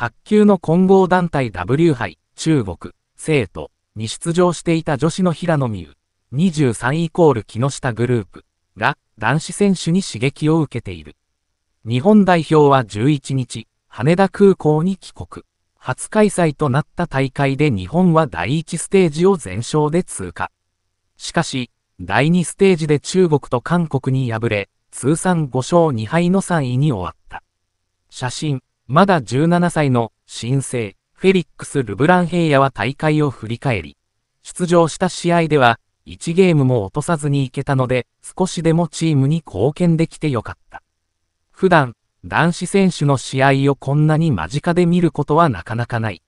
卓球の混合団体 W 杯、中国、生徒に出場していた女子の平野美宇、23イコール木下グループが男子選手に刺激を受けている。日本代表は11日、羽田空港に帰国。初開催となった大会で日本は第1ステージを全勝で通過。しかし、第2ステージで中国と韓国に敗れ、通算5勝2敗の3位に終わった。写真、まだ17歳の新生、フェリックス・ルブラン平野は大会を振り返り、出場した試合では、1ゲームも落とさずにいけたので、少しでもチームに貢献できてよかった。普段、男子選手の試合をこんなに間近で見ることはなかなかない。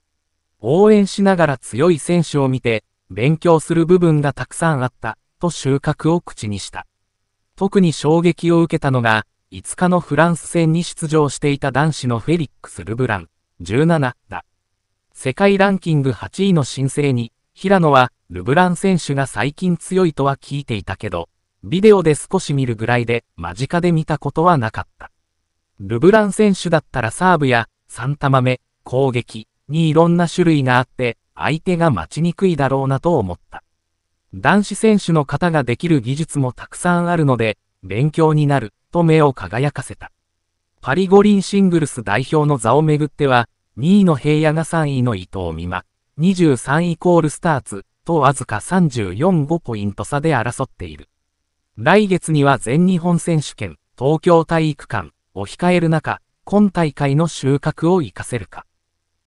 応援しながら強い選手を見て、勉強する部分がたくさんあった、と収穫を口にした。特に衝撃を受けたのが、5日のフランス戦に出場していた男子のフェリックス・ルブラン、17だ。世界ランキング8位の新請に、平野は、ルブラン選手が最近強いとは聞いていたけど、ビデオで少し見るぐらいで、間近で見たことはなかった。ルブラン選手だったらサーブや、3玉目、攻撃、にいろんな種類があって、相手が待ちにくいだろうなと思った。男子選手の方ができる技術もたくさんあるので、勉強になる、と目を輝かせた。パリ五輪シングルス代表の座をめぐっては、2位の平野が3位の伊藤美誠、23イコールスターツとわずか345ポイント差で争っている。来月には全日本選手権、東京体育館を控える中、今大会の収穫を活かせるか。